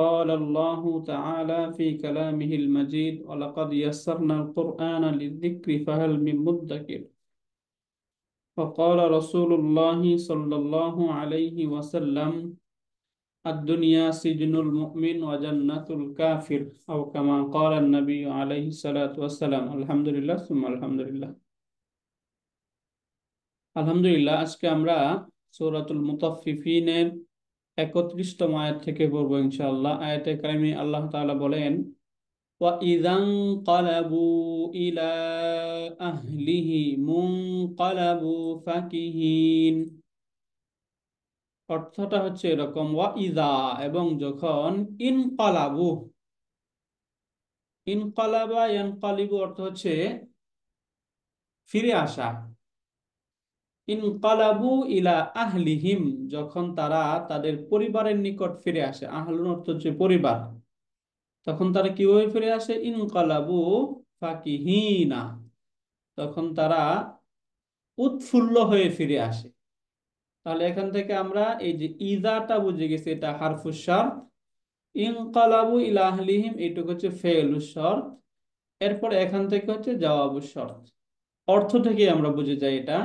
قال الله تعالى في كلامه المجيد ولقد يسرنا القرآن للذكر فهل من مدكر فقال رسول الله صلى الله عليه وسلم الدنيا سجن المؤمن وجنة الكافر أو كما قال النبي عليه الصلاة والسلام الحمد لله ثم الحمد لله الحمد لله আজকে আমরা سورة المطففين একত্রিশতম আয়াত থেকে পড়বো ইনশাআল্লাহ আয়াতে কারিমে আল্লাহ তালা বলেন وَإِذَا انقَلَبُوا إِلَى أَهْلِهِ مُنقَلَبُوا فَكِهِينَ অর্থটা হচ্ছে এরকম ওয়া ইদা এবং যখন ইনকালাবু ইনকালাবা ইনকালিবু অর্থ হচ্ছে ফিরে আসা ইনকালাবু ইলা আহলিহিম যখন তারা তাদের পরিবারের নিকট ফিরে আসে আহলুন অর্থ হচ্ছে পরিবার তখন তারা কিভাবে ফিরে আসে ইনকালাবু ফাকিহিনা তখন তারা উৎফুল্ল হয়ে ফিরে আসে তাহলে এখান থেকে আমরা এই যে ইজাটা বুঝে গেছি এটা হারফুসার ইনকালাবু ইলা আহলিহিম এইটুকু হচ্ছে ফেলু শর্ত এরপর এখান থেকে হচ্ছে জওয়াবু শর্ত অর্থ থেকে আমরা বুঝে যাই এটা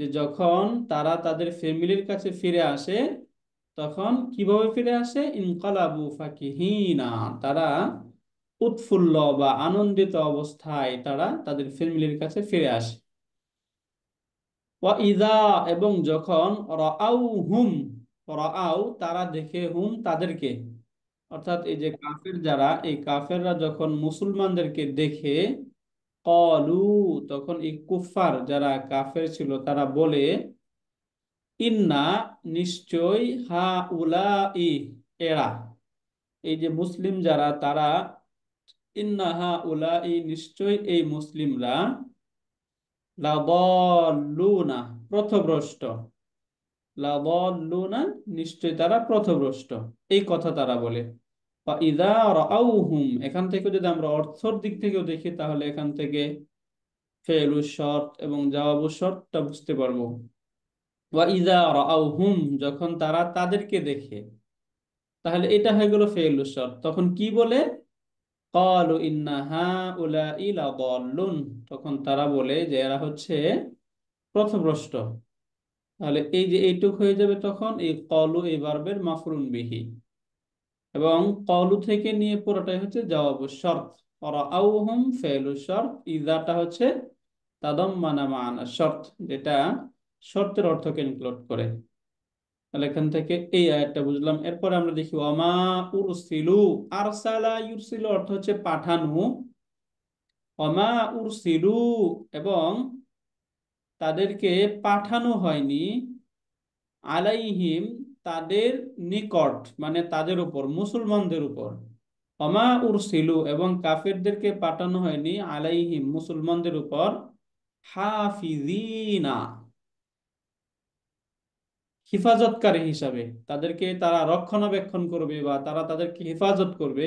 যে যখন তারা তাদের ফ্যামিলির কাছে ফিরে আসে তখন কিভাবে ফিরে আসে ইনকালাবু ফাকিহীনা তারা উৎফুল্ল বা আনন্দিত অবস্থায় তারা তাদের ফ্যামিলির কাছে ফিরে আসে ইদা এবং যখন রাউ হুম রাউ তারা দেখে হুম তাদেরকে অর্থাৎ এই যে কাফের যারা এই কাফেররা যখন মুসলমানদেরকে দেখে কলু তখন এই কুফার যারা কাফের ছিল তারা বলে ইন্না নিশ্চয় হা উলা ই এরা এই যে মুসলিম যারা তারা ইন্না হা উলা ই নিশ্চয় এই মুসলিমরা লাদলুনা প্রথভ্রষ্ট লাদলুনা নিশ্চয় তারা প্রথভ্রষ্ট এই কথা তারা বলে বা আউ হুম এখান থেকে যদি আমরা অর্থর দিক থেকেও দেখি তাহলে এখান থেকে ফেলু শর্ত এবং জবাবু শর্তটা বুঝতে পারবো বা আউ হুম যখন তারা তাদেরকে দেখে তাহলে এটা হয়ে গেল ফেলু শর্ত তখন কি বলে কল ইন্না হা উলা ইলা তখন তারা বলে যে এরা হচ্ছে প্রথভ্রষ্ট তাহলে এই যে এইটুক হয়ে যাবে তখন এই কলু এই বার্বের মাফরুন বিহি এবং কলু থেকে নিয়ে পুরোটাই হচ্ছে জবাব শর্ত ইজাটা হচ্ছে তাদম মানা মানা শর্ত যেটা শর্তের অর্থকে ইনক্লুড করে তাহলে এখান থেকে এই আয়টা বুঝলাম এরপরে আমরা দেখি ওমা উরসিলু আরসালা ইউরসিলু অর্থ হচ্ছে পাঠানো ওমা উরসিলু এবং তাদেরকে পাঠানো হয়নি আলাইহিম তাদের নিকট মানে তাদের উপর মুসলমানদের উপর অমা উরসিলু এবং কাফেরদেরকে পাঠানো হয়নি আলাইহিম মুসলমানদের উপর হাফিজিনা হিফাজতকারী হিসাবে তাদেরকে তারা রক্ষণাবেক্ষণ করবে বা তারা তাদেরকে হেফাজত করবে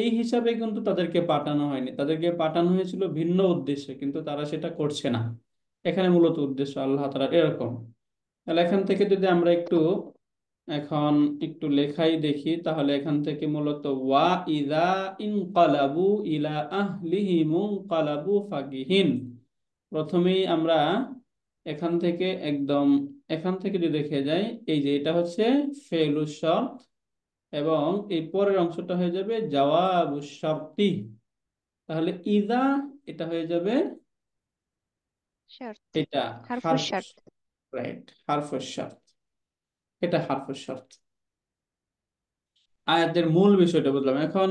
এই হিসাবে কিন্তু তাদেরকে পাঠানো হয়নি তাদেরকে পাঠানো হয়েছিল ভিন্ন উদ্দেশ্যে কিন্তু তারা সেটা করছে না এখানে মূলত উদ্দেশ্য আল্লাহ তারা এরকম তাহলে এখান থেকে যদি আমরা একটু এখন একটু লেখাই দেখি তাহলে এখান থেকে মূলত ওয়া ইদা ইনকালাবু ইলা আহলিহিমু কালাবু ফাগিহীন প্রথমেই আমরা এখান থেকে একদম এখান থেকে যদি দেখে যাই এই যে এটা হচ্ছে ফেলু শর্ত এবং এই পরের অংশটা হয়ে যাবে জওয়াবু শর্তি তাহলে ইদা এটা হয়ে যাবে এটা রাইট হারফ শর্ত এটা হারফের শর্ত আয়াতের মূল বিষয়টা বুঝলাম এখন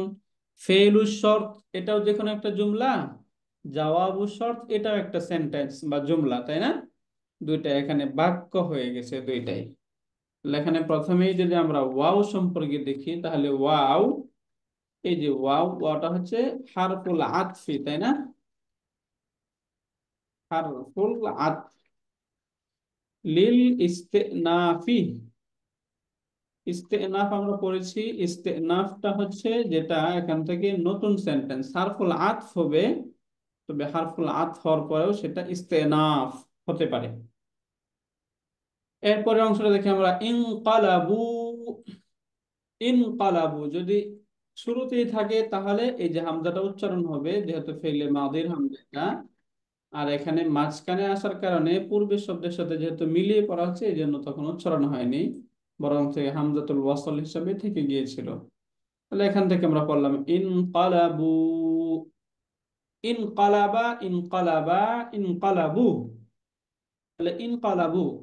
ফেলু শর্ত এটাও যে কোনো একটা জুমলা জওয়াবু শর্ত এটাও একটা সেন্টেন্স বা জুমলা তাই না দুইটা এখানে বাক্য হয়ে গেছে দুইটাই এখানে প্রথমেই যদি আমরা ওয়াও সম্পর্কে দেখি তাহলে ওয়াও এই যে ওয়াও ওয়াটা হচ্ছে হারফুল আতফি তাই না হারফুল আতফ লিল ইস্তেনাফি ইস্তেনাফ আমরা পড়েছি ইস্তেনাফটা হচ্ছে যেটা এখান থেকে নতুন সেন্টেন্স হারফুল আত হবে তবে হারফুল আত হওয়ার পরেও সেটা ইস্তেনাফ হতে পারে এরপরে অংশটা দেখি আমরা ইনকালাবু ইনকালাবু যদি শুরুতেই থাকে তাহলে এই যে হামজাটা উচ্চারণ হবে যেহেতু ফেলে মাদির হামজাটা আর এখানে মাঝখানে আসার কারণে পূর্বের শব্দের সাথে যেহেতু মিলিয়ে পড়া হচ্ছে এই জন্য তখন উচ্চারণ হয়নি বরং থেকে হামজাতুল ওয়াসল হিসাবে থেকে গিয়েছিল তাহলে এখান থেকে আমরা পড়লাম ইন কালাবু ইন কালাবা ইন কালাবা ইন কালাবু তাহলে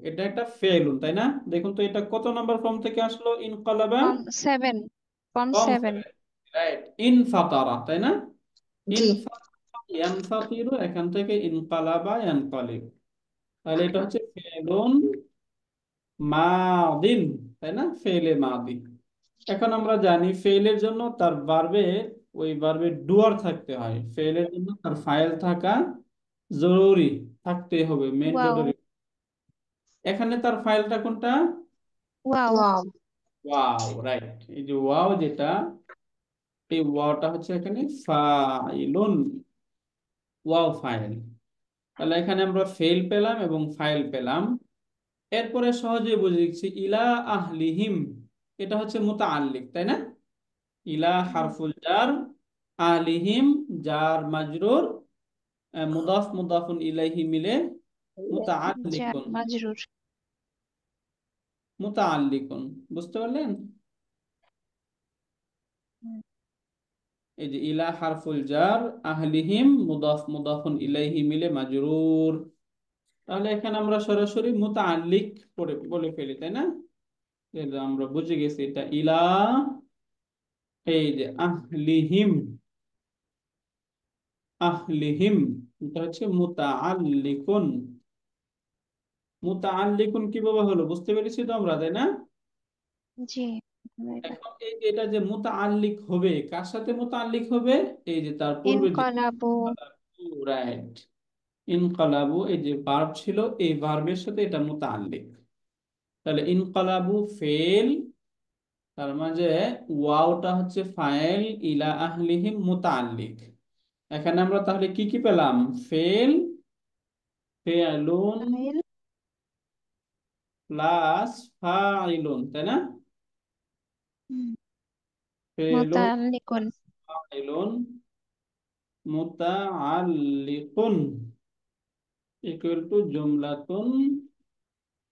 এটা একটা ফেলুন তাই না দেখুন তো এটা কত নাম্বার ফর্ম থেকে আসলো সেভেন ফর্ম সেভেন রাইট তাই না এখান থেকে তাহলে এটা হচ্ছে ফেলুন মাদিন তাই না ফেলে মাদি এখন আমরা জানি ফেলের জন্য তার ভার্বে ওই ভার্বে ডুয়ার থাকতে হয় ফেলের জন্য তার ফাইল থাকা জরুরি থাকতে হবে ম্যান্ডেটরি এখানে তার ফাইলটা কোনটা ওয়াও ওয়াও রাইট এই যে ওয়াও যেটা এই ওয়াওটা হচ্ছে এখানে ফাইলুন ওয়াও ফাইল তাহলে এখানে আমরা ফেল পেলাম এবং ফাইল পেলাম এরপরে সহজে বুঝে দিচ্ছি ইলা আহলিহিম এটা হচ্ছে মোতা আল্লিক তাই না ইলা হারফুল জার আহলিহিম জার মাজরুর মুদাফ মুদাফুন ইলাহি মিলে মুতাআল্লিকুন মাজরুর মুতাআল্লিকুন বুঝতে পারলেন এই যে ইলা হারফুল জার আহলিহিম মুদাফ মুদাফুন ইলাহি মিলে মাজরুর তাহলে এখানে আমরা সরাসরি মোতালিক পড়ে বলে ফেলি তাই না আমরা বুঝে গেছি এটা ইলা এই যে আহলিহিম আহলিহিম এটা হচ্ছে মুতাআল্লিকুন মুতাআল্লিকুন কিভাবে হলো বুঝতে পেরেছি তো আমরা তাই না এখন এই যে এটা যে মুতাআল্লিক হবে কার সাথে মুতাআল্লিক হবে এই যে তার পূর্বে রাইট ইনকালাবু এই যে ভার্ব ছিল এই ভার্বের সাথে এটা মোতাল্লিক তাহলে ইনকালাবু ফেল তার মাঝে ওয়াওটা হচ্ছে ফাইল ইলা আহলিহিম মোতাল্লিক এখানে আমরা তাহলে কি কি পেলাম ফেল ফেলুন প্লাস ফাইলুন তাই না ফেলুন ফাইলুন মুতাআল্লিকুন equal to jumlatun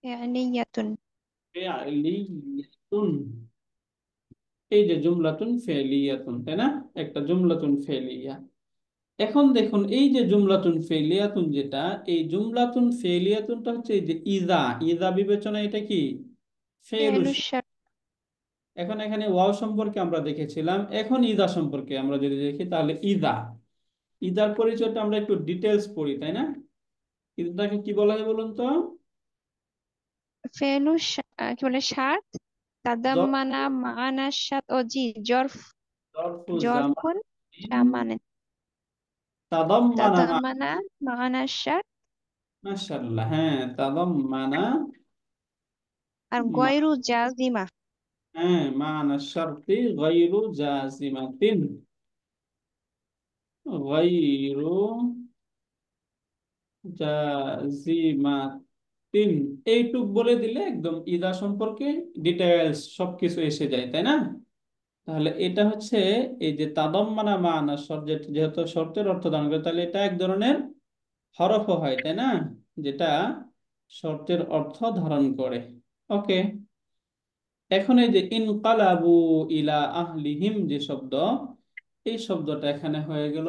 fi'liyatun fi'liyatun এই যে জুমলাতুন ফেলিয়াতুন তাই না একটা জুমলাতুন ফেলিয়া এখন দেখুন এই যে জুমলাতুন ফেলিয়াতুন যেটা এই জুমলাতুন ফেলিয়াতুনটা হচ্ছে এই যে ইজা ইজা বিবেচনা এটা কি এখন এখানে ওয়াও সম্পর্কে আমরা দেখেছিলাম এখন ইজা সম্পর্কে আমরা যদি দেখি তাহলে ইজা ইজার পরিচয়টা আমরা একটু ডিটেলস পড়ি তাই না কিন্তু তাকে কি বলা হয় বলুন তো ফেনু কি বলে সাত মানা সাত ও জি জরফ জরফুন হ্যাঁ জাজিমা হ্যাঁ, জাজিমাতিন এইটুক বলে দিলে একদম ইদা সম্পর্কে ডিটেলস সবকিছু এসে যায় তাই না তাহলে এটা হচ্ছে এই যে তাদম্মানা মানা শব্দের যেহেতু শর্তের অর্থ দান করে তাহলে এটা এক ধরনের হরফ হয় তাই না যেটা শর্তের অর্থ ধারণ করে ওকে এখন এই যে ইনকালাবু ইলা আহলিহিম যে শব্দ এই শব্দটা এখানে হয়ে গেল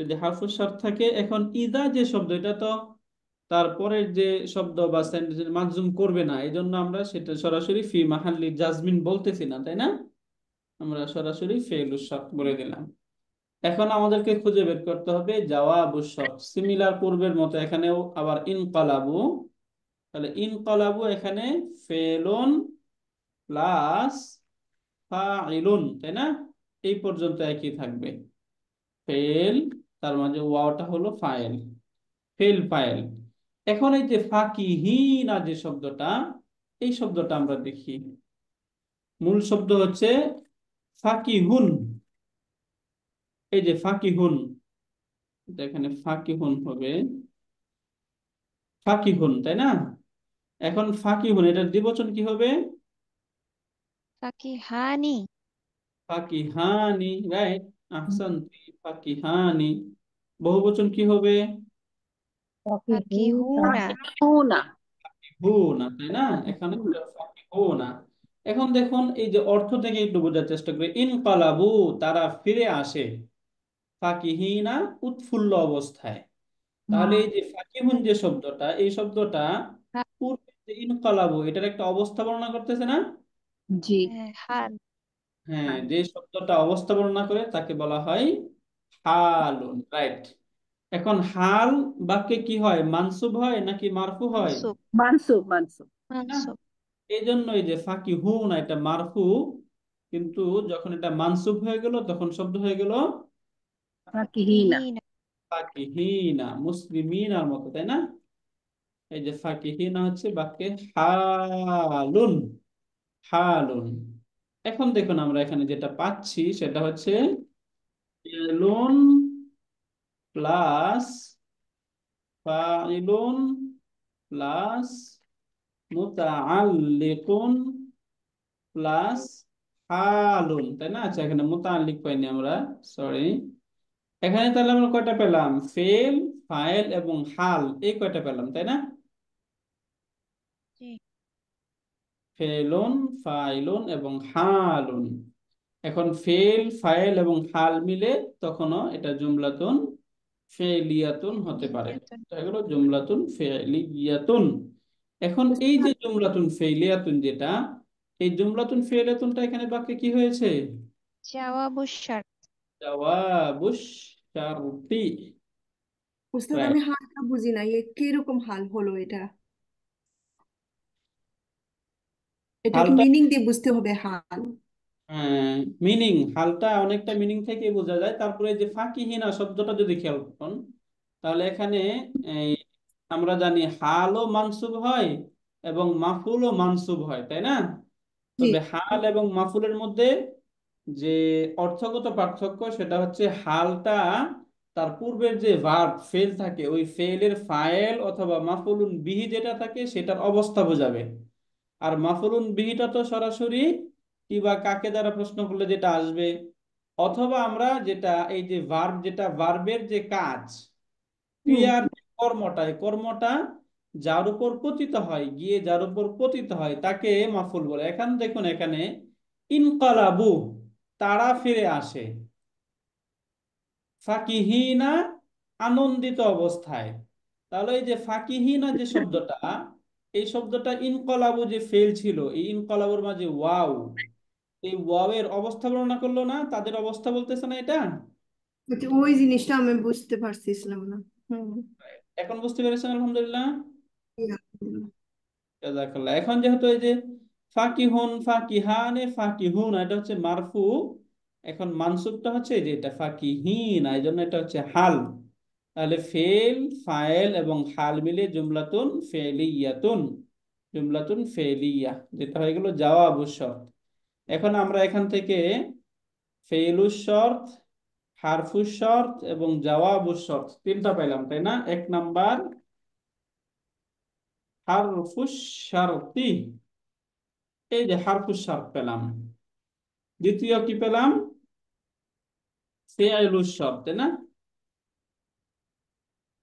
যদি হাফুস শর্ত থাকে এখন ইদা যে শব্দ এটা তো তারপরের যে শব্দ বা সেন্টেন্স মাকজুম করবে না এই জন্য আমরা সেটা সরাসরি ফি মাহাল্লি জাজমিন বলতেছি না তাই না আমরা সরাসরি ফেলুস শর্ত বলে দিলাম এখন আমাদেরকে খুঁজে বের করতে হবে জাওয়াবু শর্ত সিমিলার পূর্বের মতো এখানেও আবার ইনকলাবু তাহলে ইনকলাবু এখানে ফেলুন প্লাস ফাইলুন তাই না এই পর্যন্ত একই থাকবে ফেল তার মাঝে ওয়াওটা হলো ফাইল ফেল ফাইল এখন এই যে ফাকিহিনা যে শব্দটা এই শব্দটা আমরা দেখি মূল শব্দ হচ্ছে হুন এই যে ফাকিহুন এখানে ফাকিহুন হবে ফাকিহুন তাই না এখন ফাকিহুন এটার দ্বিবচন কি হবে ফাঁকি হানি রাইট আহসানতি ফাকিহানি বহুবচন কি হবে ফাকিহুনা তাই না এখানে ফাকিহুনা এখন দেখুন এই যে অর্থ থেকে একটু বোঝার চেষ্টা করি ইনকালাবু তারা ফিরে আসে ফাকিহিনা উৎফুল্ল অবস্থায় তাহলে এই যে ফাকিহুন যে শব্দটা এই শব্দটা হ্যাঁ। পূর্বে যে ইনকালাবু এটার একটা অবস্থা বর্ণনা করতেছে না জি হ্যাঁ হ্যাঁ, হ্যাঁ যে শব্দটা অবস্থা বর্ণনা করে তাকে বলা হয় হালুন রাইট এখন হাল বাক্যে কি হয় মানসুব হয় নাকি মারফু হয় মানসুব মানসুব এই যে ফাঁকি হু না এটা মারফু কিন্তু যখন এটা মানসুব হয়ে গেল তখন শব্দ হয়ে গেল ফাকিহিনা মুসলিমিনার মতো তাই না এই যে ফাকিহিনা হচ্ছে বাক্যে হালুন হালুন এখন দেখুন আমরা এখানে যেটা পাচ্ছি সেটা হচ্ছে লোন প্লাস ফাইলুন প্লাস মুতাআল্লিকুন প্লাস হালুন তাই না আচ্ছা এখানে মুতাআল্লিক পাইনি আমরা সরি এখানে তাহলে আমরা কয়টা পেলাম ফেল ফাইল এবং হাল এই কয়টা পেলাম তাই না ফেলুন ফাইলুন এবং হালুন এখন ফেল ফাইল এবং হাল মিলে তখনও এটা জুমলাতুন ফেলিয়াতুন হতে পারে এগুলো জুমলাতুন ফেলিয়াতুন এখন এই যে জুমলাতুন ফেলিয়াতুন যেটা এই জুমলাতুন ফেলিয়াতুনটা এখানে বাক্যে কি হয়েছে জবাবুশ শর্ত জবাবুশ শর্তি উস্তাদ আমি হালটা বুঝিনা না কি রকম হাল হলো এটা এটাকে মিনিং হ্যাঁ, হালটা অনেকটা মিনিং থেকে বোঝা যায় তারপরে যে ফাঁকিহীনা শব্দটা যদি খেয়াল করুন তাহলে এখানে আমরা জানি হালও মানসুব হয় এবং মাফুলও মানসুব হয় তাই না তবে হাল এবং মাফুলের মধ্যে যে অর্থগত পার্থক্য সেটা হচ্ছে হালটা তার পূর্বের যে ভার্ব ফেল থাকে ওই ফেলের ফায়েল অথবা মাফুলুন বিহি যেটা থাকে সেটার অবস্থা বোঝাবে আর মাফরুন বিহিটা তো সরাসরি কিবা কাকে দ্বারা প্রশ্ন করলে যেটা আসবে অথবা আমরা যেটা এই যে ভার্ব যেটা ভার্বের যে কাজ ক্রিয়ার কর্মটা কর্মটা যার উপর পতিত হয় গিয়ে যার উপর পতিত হয় তাকে মাফুল বলে এখন দেখুন এখানে ইনকলাবু তারা ফিরে আসে ফাকিহিনা আনন্দিত অবস্থায় তাহলে এই যে ফাকিহিনা যে শব্দটা এই শব্দটা ইনকলাবু যে ফেল ছিল এই ইনকলাবুর মাঝে ওয়াও এই ওয়াও এর অবস্থা বর্ণনা করলো না তাদের অবস্থা বলতেছে না এটা ওই জিনিসটা আমি বুঝতে পারছিলাম না এখন বুঝতে পেরেছেন আলহামদুলিল্লাহ এখন যেহেতু এই যে হানে ফাকিহানে হুন এটা হচ্ছে মারফু এখন মানসুকটা হচ্ছে যে এটা হিন এই জন্য এটা হচ্ছে হাল তাহলে ফেল ফায়েল এবং হাল মিলে জুমলাতুন ফেলিয়াতুন জুমলাতুন ফেলিয়া যেটা হয়ে গেল যাওয়া শর্ত এখন আমরা এখান থেকে ফেলু শর্ত হারফু শর্ত এবং যাওয়া শর্ত তিনটা পাইলাম তাই না এক নাম্বার হারফুসর্তি এই যে হারফু পেলাম দ্বিতীয় কি পেলাম ফেলু শর্ত তাই না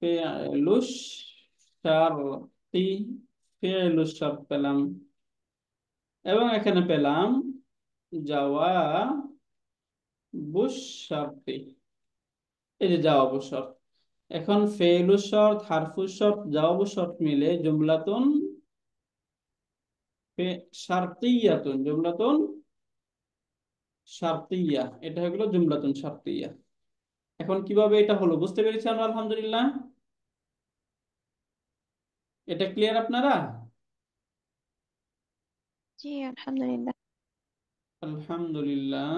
পেলাম এবং এখানে পেলাম যাওয়া বুশার্তি এই যে যাওয়া এখন যাওয়া মিলে জুমলাতুন শার্তিয়াতুন জুমলাতুন শার্তিয়া এটা হয়ে গেল জুমলাতুন সার্তিয়া এখন কিভাবে এটা হলো বুঝতে পেরেছি আমরা আলহামদুলিল্লাহ এটা ক্লিয়ার আপনারা জি আলহামদুলিল্লাহ আলহামদুলিল্লাহ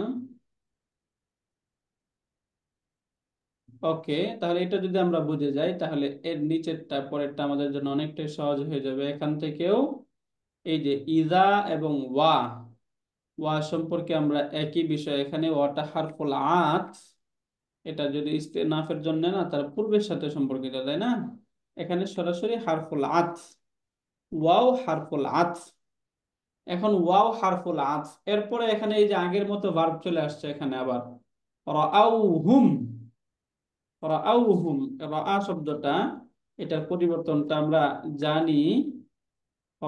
ওকে তাহলে এটা যদি আমরা বুঝে যাই তাহলে এর নিচেরটা পরেরটা আমাদের জন্য অনেকটাই সহজ হয়ে যাবে এখান থেকেও এই যে ইজা এবং ওয়া ওয়া সম্পর্কে আমরা একই বিষয় এখানে ওয়াটা হারফুল আত এটা যদি ইস্তেনাফের জন্য না তার পূর্বের সাথে সম্পর্কিত তাই না এখানে সরাসরি হারফুল আত ওয়াও হারফুল আত এখন ওয়াও হারফুল আত এরপরে এখানে এই যে আগের মতো ভার্ব চলে আসছে এখানে আবার রাউ হুম রাউ হুম রা শব্দটা এটার পরিবর্তনটা আমরা জানি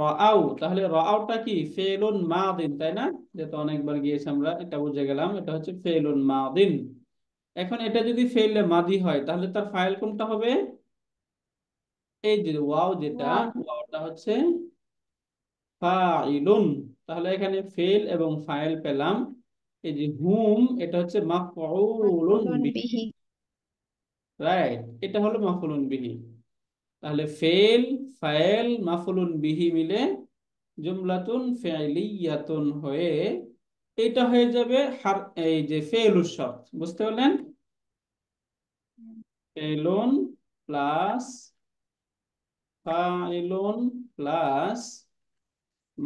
রাউ তাহলে রাউটা কি ফেলুন মাদিন তাই না যেহেতু অনেকবার গিয়েছি আমরা এটা বুঝে গেলাম এটা হচ্ছে ফেলুন মাদিন এখন এটা যদি ফেললে মাদি হয় তাহলে তার ফাইল কোনটা হবে এই যে ওয়াও যেটা ওয়াওটা হচ্ছে ফাইলুন তাহলে এখানে ফেল এবং ফাইল পেলাম এই যে হুম এটা হচ্ছে মাফউলুন বিহি রাইট এটা হলো মাফউলুন বিহি তাহলে ফেল ফাইল মাফউলুন বিহি মিলে জুমলাতুন ফেলিয়াতুন হয়ে এটা হয়ে যাবে হার এই যে ফেলুর শর্ত বুঝতে পারলেন ফেলুন প্লাস ফাইলুন প্লাস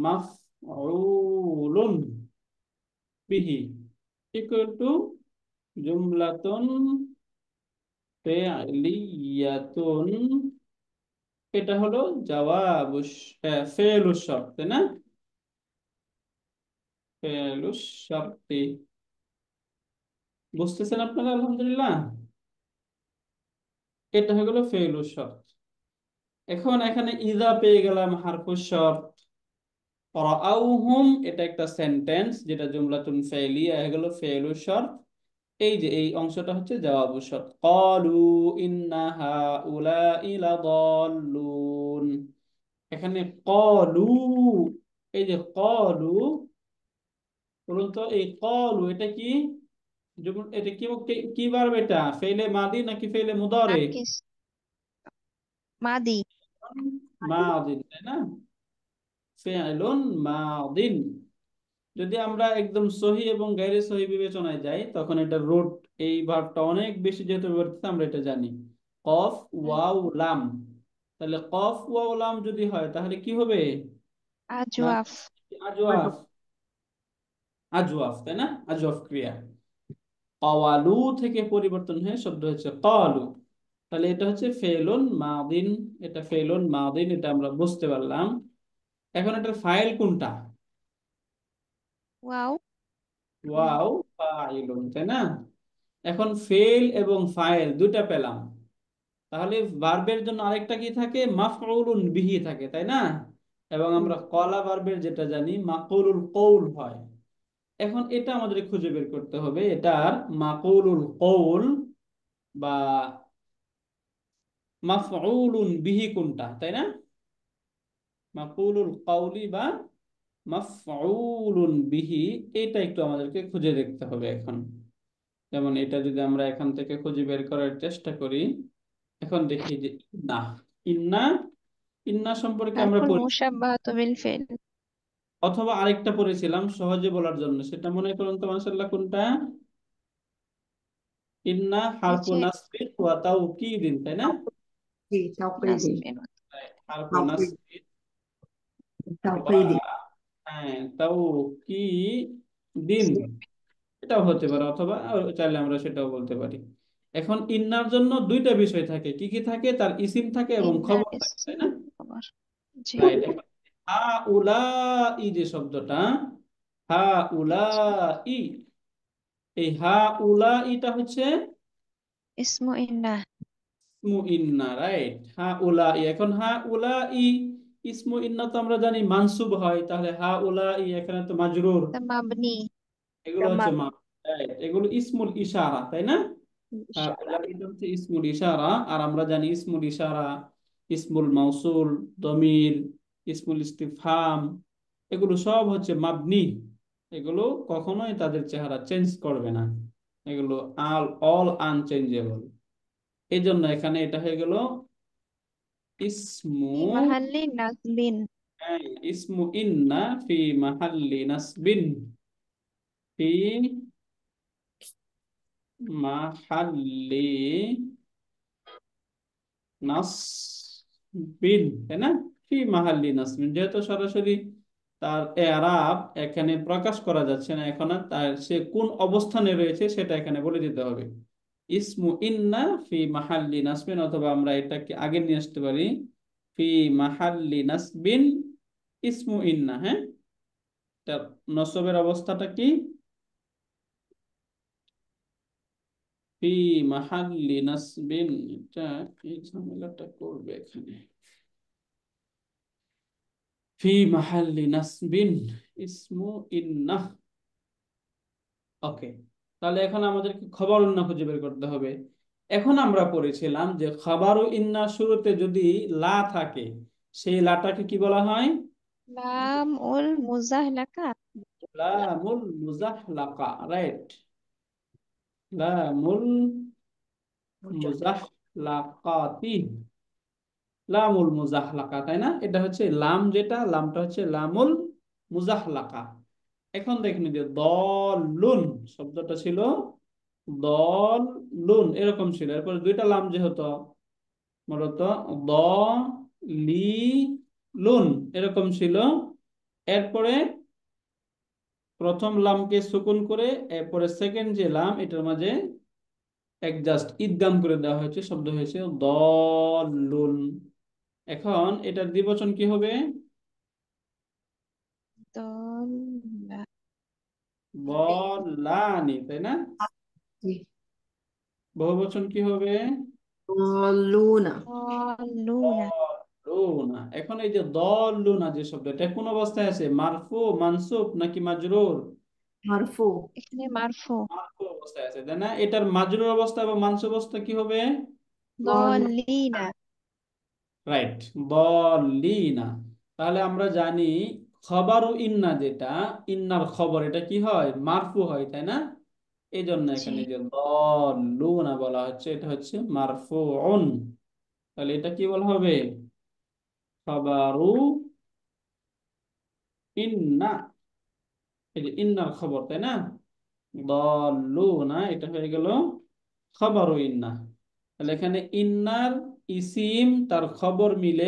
মাফউলুন বিহি ইকুয়াল টু জুমলাতুন এটা হলো জবাব হ্যাঁ, না ফেলুস শর্তে বুঝতেছেন আপনারা আলহামদুলিল্লাহ এটা হয়ে গেল ফেলুস শর্ত এখন এখানে ইদা পেয়ে গেলাম হারফুস শর্ত রাআউহুম এটা একটা সেন্টেন্স যেটা জুমলাতুন হয়ে গেল ফেলু শর্ত এই যে এই অংশটা হচ্ছে জবাবু শর্ত ক্বালু ইন্না হাউলাই লাদাল্লুন এখানে ক্বালু এই যে ক্বালু বলুন তো এই ক্বালু এটা কি এটা কি কি বার বেটা ফেলে মাদি নাকি ফেলে মুদারে মাদি মাদিন তাই না ফেলুন মাদিন যদি আমরা একদম সহি এবং গাইরে সহি বিবেচনায় যাই তখন এটা রুট এই ভার্বটা অনেক বেশি যেহেতু ব্যবহৃত আমরা এটা জানি কফ ওয়াও লাম তাহলে কফ ওয়াও লাম যদি হয় তাহলে কি হবে আজওয়াফ আজওয়াফ আজওয়াফ তাই না আজওয়াফ ক্রিয়া কওয়ালু থেকে পরিবর্তন হয়ে শব্দ হচ্ছে কওয়ালু তাহলে এটা হচ্ছে ফেলুন মাদিন এটা ফেলুন মাদিন এটা আমরা বুঝতে পারলাম এখন এটার ফাইল কোনটা ওয়াও ওয়াও ফাইলুন তাই না এখন ফেল এবং ফাইল পেলাম তাহলে ভার্বের জন্য আরেকটা কি থাকে মাফউলুন বিহি থাকে তাই না এবং আমরা কলা ভার্বের যেটা জানি মাকুলুল কৌল হয় এখন এটা আমাদের খুঁজে বের করতে হবে এটার মাকুলুল কৌল বা মাফউলুন বিহি কোনটা তাই না মাকুলুল কাউলি বা মাফউলুন বিহি এটা একটু আমাদেরকে খুঁজে দেখতে হবে এখন যেমন এটা যদি আমরা এখান থেকে খুঁজে বের করার চেষ্টা করি এখন দেখি যে না ইন্না ইন্না সম্পর্কে আমরা অথবা আরেকটা পড়েছিলাম সহজে বলার জন্য সেটা মনে করুন তো মাসাল্লাহ কোনটা ইন্না হারফু নাসবিন ওয়া তাউকিদিন তাই না হতে পারে অথবা চাইলে আমরা সেটাও বলতে পারি এখন ইন্নার জন্য দুইটা বিষয় থাকে কি কি থাকে তার ইসিম থাকে এবং খবর তাই না খবর হা যে শব্দটা হা উলাই এই হা হচ্ছে ইসমু ইন্না রাইট হা উলা এখন হা উলা ই ইসমু ইন্না তো আমরা জানি মানসুব হয় তাহলে হা উলা ই এখানে তো মাজরুর এগুলো হচ্ছে এগুলো ইসমুল ইশারা তাই না ইসমুল ইশারা আর আমরা জানি ইসমুল ইশারা ইসমুল মাউসুল দমির ইসমুল ইস্তিফাম এগুলো সব হচ্ছে মাবনি এগুলো কখনোই তাদের চেহারা চেঞ্জ করবে না এগুলো আল অল আনচেঞ্জেবল এই জন্য এখানে এটা হয়ে গেল ইসমু মাহাল্লি নাসবিন হ্যাঁ ইসমু ইন্না ফি মাহাল্লি নাসবিন ফি মাহাল্লি নাসবিন তাই না ফি মাহাল্লি নাসবিন যেহেতু সরাসরি তার এরাব এখানে প্রকাশ করা যাচ্ছে না এখন তার সে কোন অবস্থানে রয়েছে সেটা এখানে বলে দিতে হবে ইসমু ইন্না ফি মাহাল্লি নাসবিন অথবা আমরা এটাকে আগে নিয়ে আসতে পারি ফি মাহাল্লি নাসবিন ইসমু ইন্না হ্যাঁ নসবের অবস্থাটা কি ফি মাহাল্লি নাসবিন এটা এই ঝামেলাটা করবে এখানে ফি মাহাল্লি নাসবিন ইসমু ইন্না ওকে তাহলে এখন আমাদেরকে খবর উন্না খুঁজে বের করতে হবে এখন আমরা পড়েছিলাম যে খাবার ও ইন্না শুরুতে যদি লা থাকে সেই লাটাকে কি বলা হয় লামুল মুজাহলাকা তাই না এটা হচ্ছে লাম যেটা লামটা হচ্ছে লামুল মুজাহলাকা এখন দেখেন যে দলুন শব্দটা ছিল দল লুন এরকম ছিল এরপরে দুইটা লাম যে হতো মূলত দ লি লুন এরকম ছিল এরপরে প্রথম লামকে সুকুন করে এরপরে সেকেন্ড যে লাম এটার মাঝে একজাস্ট ঈদগাম করে দেওয়া হয়েছে শব্দ হয়েছে দলুন এখন এটার দ্বিবচন কি হবে দল বলানি তাই না বচন কি হবে এখন এই যে দলুনা যে শব্দ এটা কোন অবস্থায় আছে মারফু মানসুপ নাকি মাজরুর এটার অবস্থা অবস্থা কি হবে রাইট তাহলে আমরা জানি খবর ইন্না যেটা ইন্নার খবর এটা কি হয় মারফু হয় তাই না এই জন্য এখানে যে লুনা বলা হচ্ছে এটা হচ্ছে মারফু অন তাহলে এটা কি বলা হবে খবরু ইন্না এই যে ইন্নার খবর তাই না দলুনা এটা হয়ে গেল খবরু ইন্না তাহলে এখানে ইন্নার ইসিম তার খবর মিলে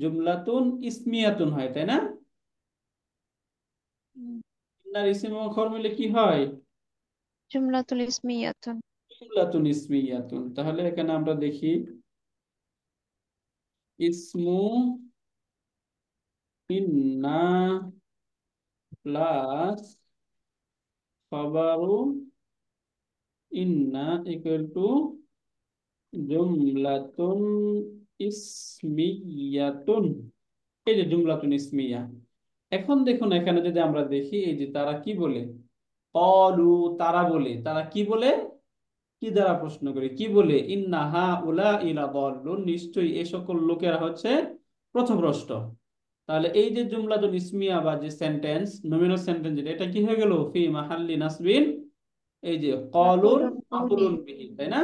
জুমলাতুন ইসমিয়াতুন হয় তাই না আর ইসম মুখর মিলে কি হয় জুমলাতুল ইসমিয়াতুন জুমলাতুন ইসমিয়াতুন তাহলে এখানে আমরা দেখি ইসমু ইন্না প্লাস খবরু ইন্না ইকুয়াল টু জুমলাতুন ইসমিয়াতুন এই যে জুমলাতুন ইসমিয়া এখন দেখুন এখানে যদি আমরা দেখি এই যে তারা কি বলে কলু তারা বলে তারা কি বলে কি দ্বারা প্রশ্ন করে কি বলে ইন্না হা উলা ইলা দল্লুন নিশ্চয়ই এ সকল লোকেরা হচ্ছে প্রথম প্রশ্ন তাহলে এই যে জুমলা জন ইসমিয়া বা যে সেন্টেন্স নমিনাল সেন্টেন্স যেটা এটা কি হয়ে গেল ফি মাহাল্লি নাসবিন এই যে কলুর মাকুলুন বিহি তাই না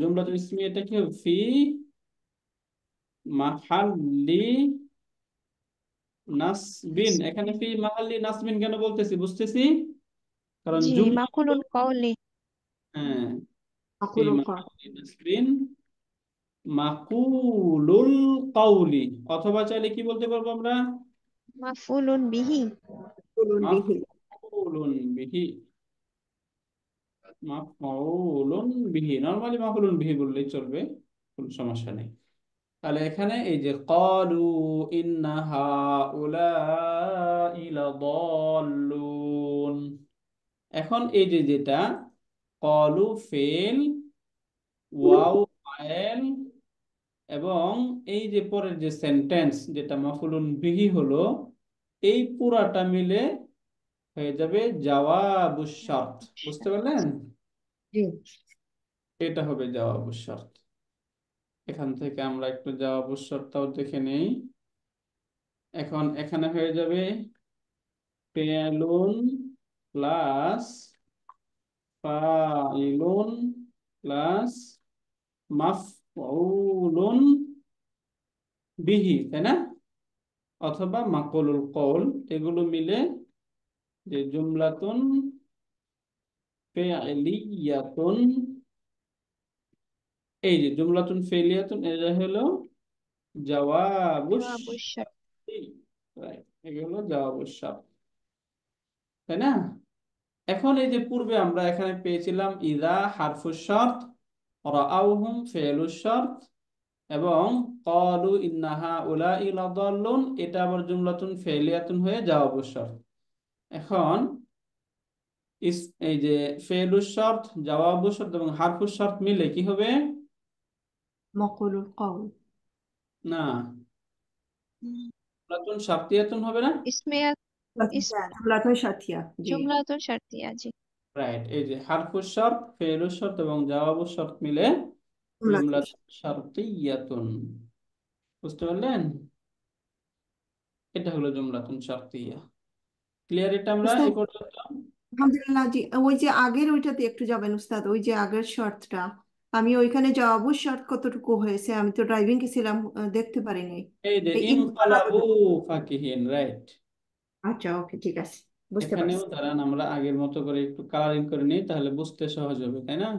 জুমলা জন ইসমিয়া এটা কি হবে ফি মাহাল্লি নাসবিন আচ্ছা। এখানে ফি মাহাল্লি নাসবিন কেন বলতেছি বুঝতেছি কারণ জি মাকুলুন কওলি হ্যাঁ মাকুলুল কওলি অথবা চাইলে কি বলতে পারবো আমরা মাফুলুন বিহি মাফুলুন বিহি বিহি নরমালি মাফুলুন বিহি বললেই চলবে কোনো সমস্যা নেই তাহলে এখানে এই যে কলু ইন্নাহা এখন এই যে যেটা কলু ফেল ওয়াও ফাইল এবং এই যে পরের যে সেন্টেন্স যেটা মাফুলুন বিহি হলো এই পুরাটা মিলে হয়ে যাবে জওয়াবুশ বুঝতে পারলেন এটা হবে জওয়াবুশ শর্ত এখান থেকে আমরা একটু যাওয়া বুসরটাও দেখে নেই এখন এখানে হয়ে যাবে পেলুন প্লাস ফাইলুন প্লাস মাফলুন বিহি তাই না অথবা মাকলুল কল এগুলো মিলে যে জুমলাতুন পেয়ালিয়াতুন এই যে জুমলাতুন ফেলিয়াতুন এটা হলো জওয়াবুস হলো তাই না এখন এই যে পূর্বে আমরা এখানে পেয়েছিলাম ইদা হারফুস শর্ত রাআউহুম ফেলুস শর্ত এবং কলু ইন্নাহা উলা এটা আবার জুমলাতুন ফেলিয়াতুন হয়ে জওয়াবুস শর্ত এখন এই যে ফেলু শর্ত জওয়াবুস শর্ত এবং হারফুস শর্ত মিলে কি হবে মকলুল কওল না জুমলাতুন সাথিয়াতুন হবে না ইসমিয়া জুমলাতুন সাথিয়া জি জুমলাতুন সাথিয়া জি রাইট এই যে হারফুস শর্ত ফেলু শর্ত এবং জবাবুস শর্ত মিলে জুমলা শারতিয়াতুন বুঝতে পারলেন এটা হলো জুমলাতুন শারতিয়া ক্লিয়ার এটা আমরা এই পর্যন্ত আলহামদুলিল্লাহ জি ওই যে আগের ওইটাতে একটু যাবেন উস্তাদ ওই যে আগের শর্তটা আমি ওইখানে যাওয়াবো শর্ট কতটুকু হয়েছে আমি তো ড্রাইভিং এ ছিলাম দেখতে পারিনি রাইট আচ্ছা ওকে ঠিক আছে বুঝতে পারছি এখানেও দাঁড়ান আমরা আগের মতো করে একটু কালারিং করে নিই তাহলে বুঝতে সহজ হবে তাই না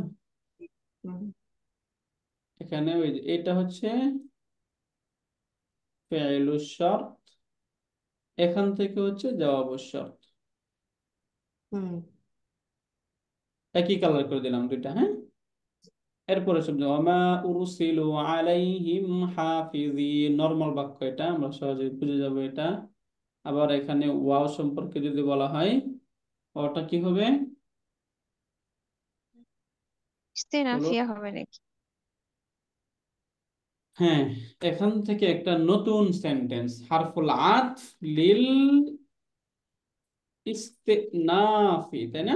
এখানে ওই এটা হচ্ছে ফেলু শর্ত এখান থেকে হচ্ছে জবাব শর্ত হুম একই কালার করে দিলাম দুইটা হ্যাঁ এরপরে শব্দ ওমা উরুসিলু আলাইহিম হাফিজি নর্মাল বাক্য এটা আমরা সহজে বুঝে যাব এটা আবার এখানে ওয়াও সম্পর্কে যদি বলা হয় ওটা কি হবে হ্যাঁ এখান থেকে একটা নতুন সেন্টেন্স হারফুল আথ লিল ইস্তেনাফি তাই না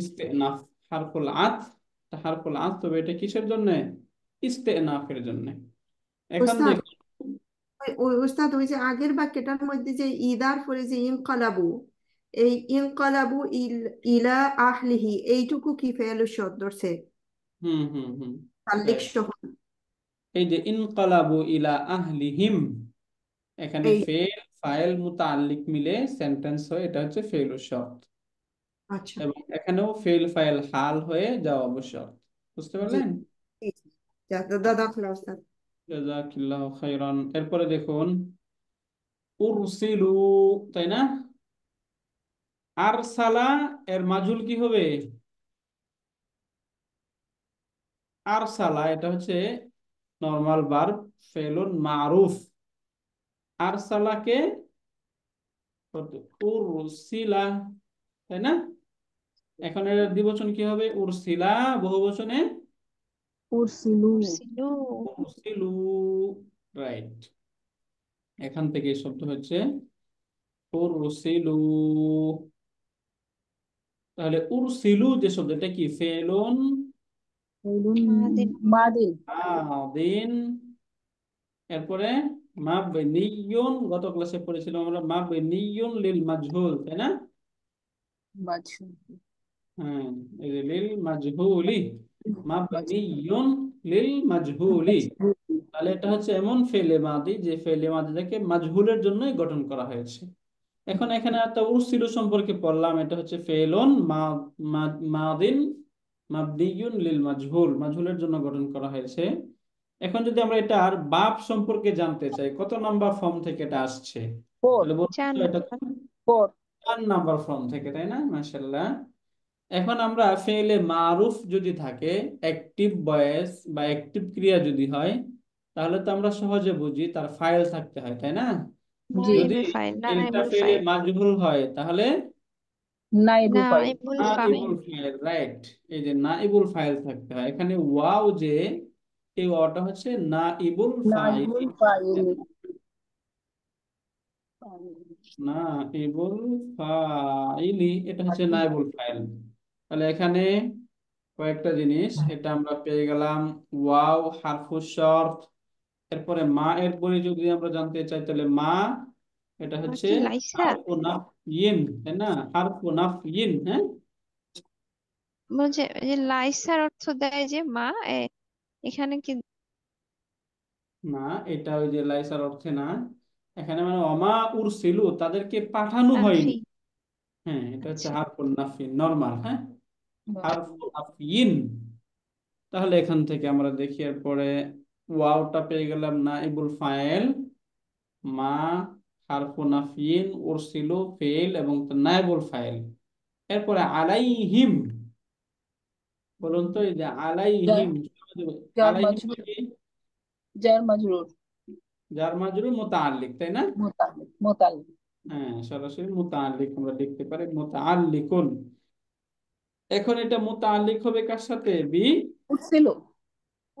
ইস্তেনাফ হারফুল আত হারফুল আস তবে এটা কিসের জন্য ইস্তেনাফের জন্য এখন ওই ওই যে আগের বাক্যটার মধ্যে যে ইদার পরে যে ইনকালাবু এই ইনকালাবু ইলা আহলিহি এইটুকু কি ফেল শব্দ ধরছে হুম হুম হুম হ্যাঁ। এই যে ইনকালাবু ইলা আহলিহিম এখানে ফেল ফাইল মুতাআল্লিক মিলে সেন্টেন্স হয় এটা হচ্ছে ফেলু শব্দ আচ্ছা এবং এখানেও ফেল ফাইল হাল হয়ে যাওয়া অবশ্য বুঝতে পারলেন জাজাকিল্লাহ খাইরান এরপরে দেখুন উরসিলু তাই না আরসালা এর মাজুল কি হবে আরসালা এটা হচ্ছে নর্মাল বার ফেলুন মারুফ আরসালাকে উরসিলা তাই না এখন এর দ্বিবচন কি হবে উরসিলা বহু বচনে এখান থেকে শব্দ হচ্ছে তাহলে উরসিলু যে শব্দ এটা কি ফেলুন এরপরে গত ক্লাসে পড়েছিলাম আমরা নিয়ন লীল মাঝুল তাই না হ্যাঁ, লিল মাজহুলি মাবনিয়ুন লিল মাজহুলি তাহলে এটা হচ্ছে এমন ফেলে মাদি যে ফেলে মাদিটাকে মাজহুলের গঠন করা হয়েছে এখন এখানে একটা উরসিলু সম্পর্কে পড়লাম এটা হচ্ছে ফেলন মাদিন মাবদিয়ুন লিল মাজহুল মাজহুলের জন্য গঠন করা হয়েছে এখন যদি আমরা এটা আর বাপ সম্পর্কে জানতে চাই কত নাম্বার ফর্ম থেকে এটা আসছে চার নাম্বার ফর্ম থেকে তাই না মাশাআল্লাহ এখন আমরা ফেলে মারুফ যদি থাকে অ্যাক্টিভ বয়েস বা অ্যাক্টিভ ক্রিয়া যদি হয় তাহলে তো আমরা সহজে বুঝি তার ফাইল থাকতে হয় তাই না যদি ফেলটা ফেলে মাজহুল হয় তাহলে নাইবুল ফাইল রাইট এই যে নাইবুল ফাইল থাকতে হয় এখানে ওয়াও যে এই ওয়াটা হচ্ছে নাইবুল ফাইল নাইবুল ফাইলি এটা হচ্ছে নাইবুল ফাইল তাহলে এখানে কয়েকটা জিনিস এটা আমরা পেয়ে গেলাম ওয়াও হারফুস শর্ত এরপরে মা এর পরে যদি আমরা জানতে চাই তাহলে মা এটা হচ্ছে হারফু নাফিন তাই না হারফু নাফিন হ্যাঁ অর্থ মা এখানে কি না এটা ওই যে লাইসার অর্থে না এখানে মানে অমা উরসিলু তাদেরকে পাঠানো আচ্ছা। হয়নি হ্যাঁ এটা হচ্ছে আচ্ছা। হারফুল নাফিন নর্মাল হ্যাঁ তাহলে এখান থেকে আমরা দেখি এরপরে ওয়াওটা পেয়ে গেলাম নাইবুল ফায়েল মা হারফু নাফিন ওরসিলো ফেল এবং নাইবুল ফাইল এরপরে আলাইহিম বলুন তো এই যে আলাইহিম জার মাজরুর মানে জার তাই না হ্যাঁ, সরাসরি মুতাআল্লিক আমরা লিখতে পারি মোতা মুতাআল্লিকুন এখন এটা মোতালিক হবে কার সাথে বি উরসিলু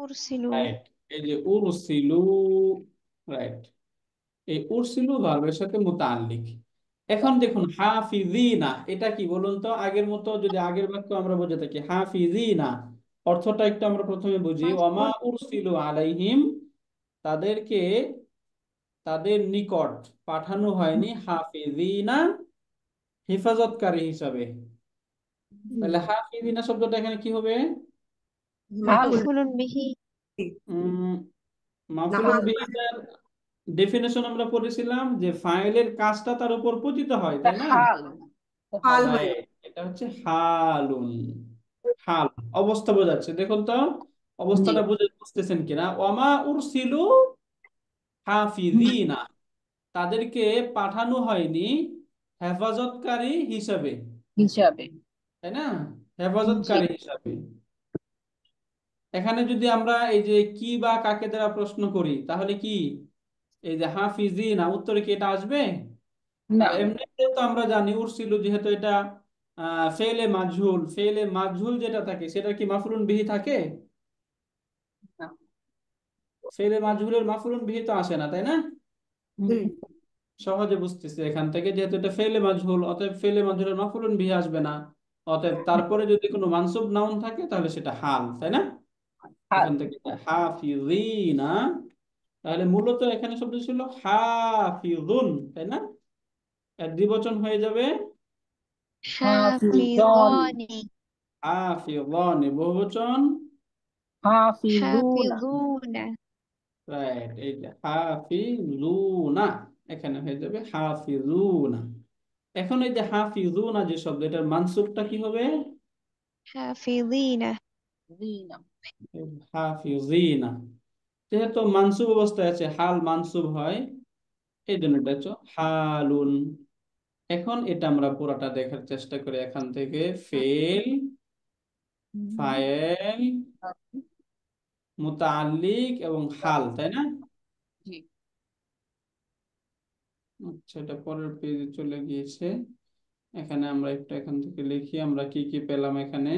উরসিলু রাইট এই যে উরসিলু রাইট এই উরসিলু ভার্বের সাথে মোতালিক এখন দেখুন হাফিজিনা এটা কি বলুন তো আগের মতো যদি আগের বাক্য আমরা বুঝে থাকি হাফিজিনা অর্থটা একটু আমরা প্রথমে বুঝি ওমা উরসিলু আলাইহিম তাদেরকে তাদের নিকট পাঠানো হয়নি হাফিজিনা হেফাজতকারী হিসাবে তাহলে শব্দটা এখানে কি হবে মাফুলুন বিহি মাফুলুন আমরা পড়েছিলাম যে ফাইলের কাজটা তার উপর পতিত হয় তাই না হাল এটা হচ্ছে হালুন হাল অবস্থা বোঝাচ্ছে দেখুন তো অবস্থাটা বুঝে বুঝতেছেন কিনা ওয়ামা উরসিলু হাফিজিনা তাদেরকে পাঠানো হয়নি হেফাজতকারী হিসাবে হিসাবে তাই না হেফাজতকারী হিসাবে এখানে যদি আমরা এই যে কি বা কাকে দ্বারা প্রশ্ন করি তাহলে কি এই যে হাফিজি না উত্তরে কি এটা আসবে না তো আমরা জানি যেহেতু এটা ফেলে মাজহুল ফেলে মাজহুল যেটা থাকে সেটা কি মাফরুন বিহি থাকে ফেলে মাজহুলের মাফরুন বিহি তো আসে না তাই না সহজে বুঝতেছি এখান থেকে যেহেতু এটা ফেলে মাজহুল অতএব ফেলে মাজহুলের মাফুলুন বিহি আসবে না অতএব তারপরে যদি কোনো মানসুব নাউন থাকে তাহলে সেটা হাল তাই না এখান থেকে হাফিজিনা তাহলে মূলত এখানে শব্দ ছিল হাফিজুন তাই না এর দ্বিবচন হয়ে যাবে হাফিজানি হাফিজানি বহুবচন হাফিজুনা রাইট এই যে হাফিজুনা এখানে হয়ে যাবে হাফিজুনা এখন এই যে হাফিজুনা যে শব্দ এটার মানসুবটা কি হবে হাফিজিনা যেহেতু মানসুব অবস্থায় আছে হাল মানসুব হয় এই জন্য হালুন এখন এটা আমরা পুরাটা দেখার চেষ্টা করি এখান থেকে ফেল ফায়েল মুতাল্লিক এবং হাল তাই না আচ্ছা এটা পরের পেজে চলে গিয়েছে এখানে আমরা একটা এখান থেকে লিখি আমরা কি কি পেলাম এখানে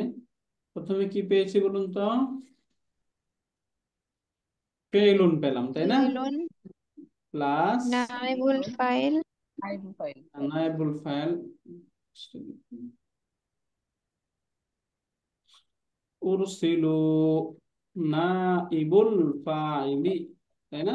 প্রথমে কি পেয়েছি বলুন তো পেলুন পেলাম তাই না প্লাস নাইবল ফাইল নাইবল ফাইল উরসিলু নাইবল ফাইলি তাই না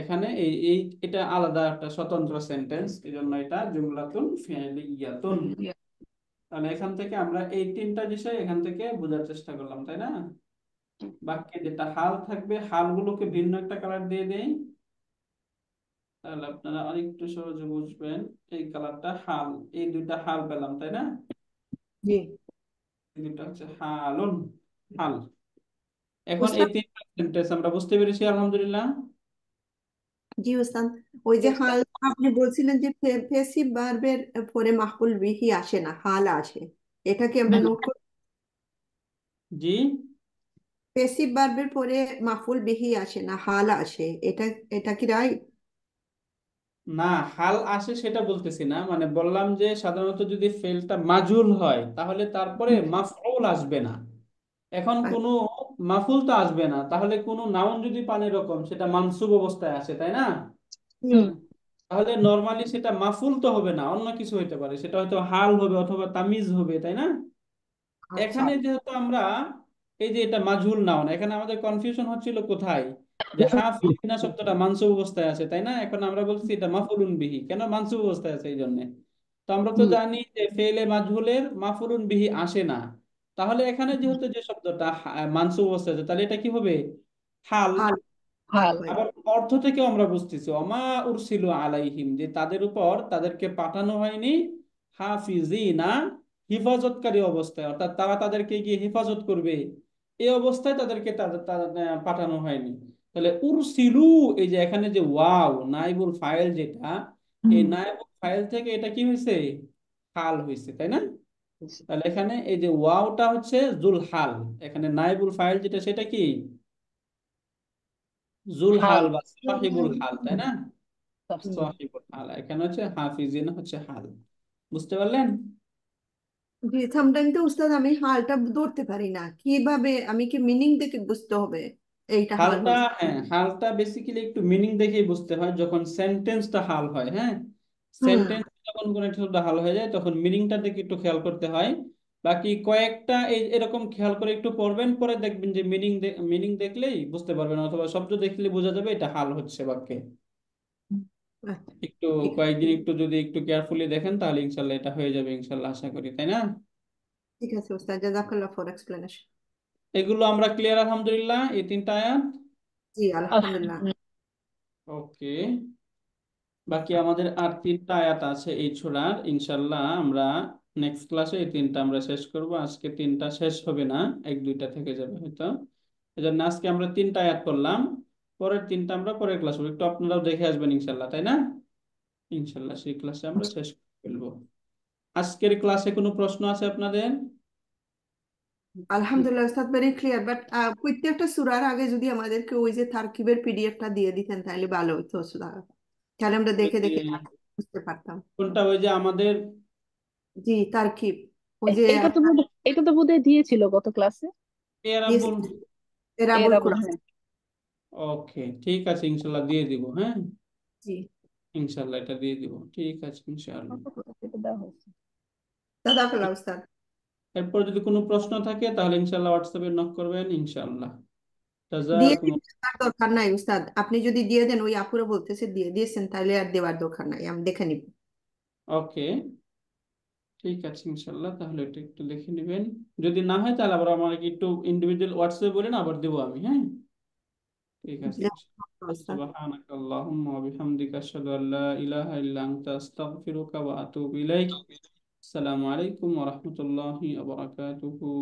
এখানে এই এই এটা আলাদা একটা স্বতন্ত্র সেন্টেন্স এই জন্য এটা জুমলাতুন ফেলিয়াতুন তাহলে এখান থেকে আমরা এই তিনটা বিষয় এখান থেকে বোঝার চেষ্টা করলাম তাই না বাক্যে যেটা হাল থাকবে হালগুলোকে ভিন্ন একটা কালার দিয়ে দেই তাহলে আপনারা আরেকটু সহজে বুঝবেন এই কালারটা হাল এই দুইটা হাল পেলাম তাই না জি দুইটা হচ্ছে হালুন হাল এখন এই তিনটা সেন্টেন্স আমরা বুঝতে পেরেছি আলহামদুলিল্লাহ জি ওই যে হাল আপনি বলছিলেন যে ভার্বের পরে মাহকুল বিহি আসে না হাল আসে এটা কি আমরা নোট করি জি ভার্বের পরে বিহি আসে না হাল আসে এটা এটা কি রাইট না হাল আসে সেটা বলতেছি না মানে বললাম যে সাধারণত যদি ফেলটা মাজুল হয় তাহলে তারপরে মাফউল আসবে না এখন আচ্ছা। কোনো মাফুল তো আসবে না তাহলে কোনো নাউন যদি পানে রকম সেটা মানসুব অবস্থায় আছে তাই না তাহলে নর্মালি সেটা মাফুল তো হবে না অন্য কিছু হইতে পারে সেটা হয়তো হাল হবে অথবা তামিজ হবে তাই না আচ্ছা। এখানে যেহেতু আমরা এই যে এটা মাজহুল নাউন এখানে আমাদের কনফিউশন হচ্ছিল কোথায় যে হাফিনা শব্দটা মানসুব অবস্থায় আছে তাই না এখন আমরা বলছি এটা মাফুলুন বিহি কেন মানসুব অবস্থায় আছে এই জন্য তো আমরা তো জানি যে ফেলে মাজহুলের মাফুলুন বিহি আসে না তাহলে এখানে যেহেতু যে শব্দটা মানসুব অবস্থায় তাহলে এটা কি হবে হাল আবার অর্থ থেকে আমরা বুঝতেছি অমা উরসিল আলাইহিম যে তাদের উপর তাদেরকে পাঠানো হয়নি হাফিজি না হিফাজতকারী অবস্থায় অর্থাৎ তারা তাদেরকে গিয়ে হেফাজত করবে এই অবস্থায় তাদেরকে পাঠানো হয়নি তাহলে উরসিলু এই যে এখানে যে ওয়াও নাইবুল ফাইল যেটা এই নাইবুল ফাইল থেকে এটা কি হয়েছে হাল হয়েছে তাই না তাহলে এখানে এই যে ওয়াওটা হচ্ছে এখানে নাইবুল ফাইল যেটা সেটা কি বা সাহিবুল হাল তাই না সাহিবুল হাল এখানে হচ্ছে হাফিজিন হচ্ছে হাল বুঝতে পারলেন জি সামটাইম তো উস্তাদ আমি হালটা ধরতে পারি না কিভাবে আমি কি মিনিং দেখে বুঝতে হবে এইটা হালটা হ্যাঁ হালটা বেসিক্যালি একটু মিনিং দেখেই বুঝতে হয় যখন সেন্টেন্সটা হাল হয় হ্যাঁ সেন্টেন্স যখন কোনো একটা শব্দ হাল হয়ে যায় তখন মিনিংটার দিকে একটু খেয়াল করতে হয় বাকি কয়েকটা এই এরকম খেয়াল করে একটু পড়বেন পরে দেখবেন যে মিনিং মিনিং দেখলেই বুঝতে পারবেন অথবা শব্দ দেখলে বোঝা যাবে এটা হাল হচ্ছে বাক্যে একটু আচ্ছা। কয়েকদিন একটু যদি একটু কেয়ারফুলি দেখেন তাহলে ইনশাল্লাহ এটা হয়ে যাবে ইনশাল্লাহ আশা করি তাই না ঠিক আছে ওস্তাদ জাযাকাল্লাহ ফর এক্সপ্লেনেশন এগুলো আমরা ক্লিয়ার আলহামদুলিল্লাহ এই তিনটা আয়াত জি আলহামদুলিল্লাহ ওকে আচ্ছা। বাকি আমাদের আর তিনটা আয়াত আছে এই ছোড়ার ইনশাল্লাহ আমরা নেক্সট ক্লাসে এই তিনটা আমরা শেষ করব আজকে তিনটা শেষ হবে না এক দুইটা থেকে যাবে হয়তো এজন্য আজকে আমরা তিনটা আয়াত করলাম পরের তিনটা আমরা পরের ক্লাস করবো একটু আপনারাও দেখে আসবেন ইনশাল্লাহ তাই না ইনশাল্লাহ সেই ক্লাসে আমরা শেষ করবো আজকের ক্লাসে কোনো প্রশ্ন আছে আপনাদের আলহামদুলিল্লাহ ভেরি ক্লিয়ার বাট প্রত্যেকটা সুরার আগে যদি আমাদেরকে ওই যে তারকিবের পিডিএফটা দিয়ে দিতেন তাহলে ভালো হতো সুদাগা তাহলে আমরা দেখে দেখে বুঝতে পারতাম কোনটা ওই যে আমাদের জি তারকিব ওই যে এটা তো এটা তো বোধহয় দিয়েছিল গত ক্লাসে পেয়ারাবুল পেয়ারাবুল হ্যাঁ। ওকে ঠিক আছে ইনশাল্লাহ দিয়ে দিব হ্যাঁ জি ইনশাআল্লাহ এটা দিয়ে দিব ঠিক আছে ইনশাল্লাহ দাদা উস্তাদ এরপর যদি কোনো প্রশ্ন থাকে তাহলে ইনশাল্লাহ হোয়াটসঅ্যাপে নক করবেন ইনশাল্লাহ দরকার নাই উস্তাদ আপনি যদি দিয়ে দেন ওই আপুরা বলতেছে দিয়ে দিয়েছেন তাহলে আর দেওয়ার দরকার নাই আমি দেখে নিব ওকে ঠিক আছে ইনশাল্লাহ তাহলে এটা একটু দেখে নেবেন যদি না হয় তাহলে আবার আমার একটু ইন্ডিভিজুয়াল হোয়াটসঅ্যাপ বলেন আবার দেবো আমি হ্যাঁ ঠিক আছে سبحانك اللهم وبحمدك أشهد أن لا إله إلا أنت أستغفرك وأتوب إليك السلام عليكم ورحمة الله وبركاته